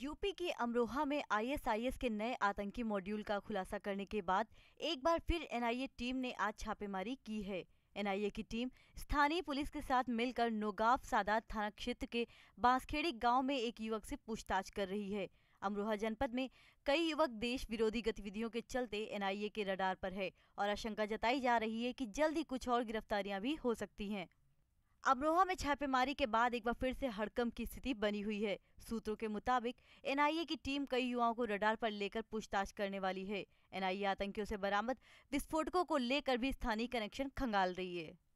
UP के अमरोहा में ISIS के नए आतंकी मॉड्यूल का खुलासा करने के बाद एक बार फिर एनआईए टीम ने आज छापेमारी की है एनआईए की टीम स्थानीय पुलिस के साथ मिलकर नोगाव सादात थाना क्षेत्र के बांसखेड़ी गांव में एक युवक से पूछताछ कर रही है अमरोहा जनपद में कई युवक देश विरोधी गतिविधियों के चलते एनआईए के रडार पर है और आशंका जताई जा रही है कि जल्द ही कुछ और गिरफ्तारियां भी हो सकती हैं अमरोहा में छापेमारी के बाद एक बार फिर से हड़कम की स्थिति बनी हुई है सूत्रों के मुताबिक एनआईए की टीम कई युवाओं को रडार पर लेकर पूछताछ करने वाली है एनआईए आतंकियों से बरामद विस्फोटकों को लेकर भी स्थानीय कनेक्शन खंगाल रही है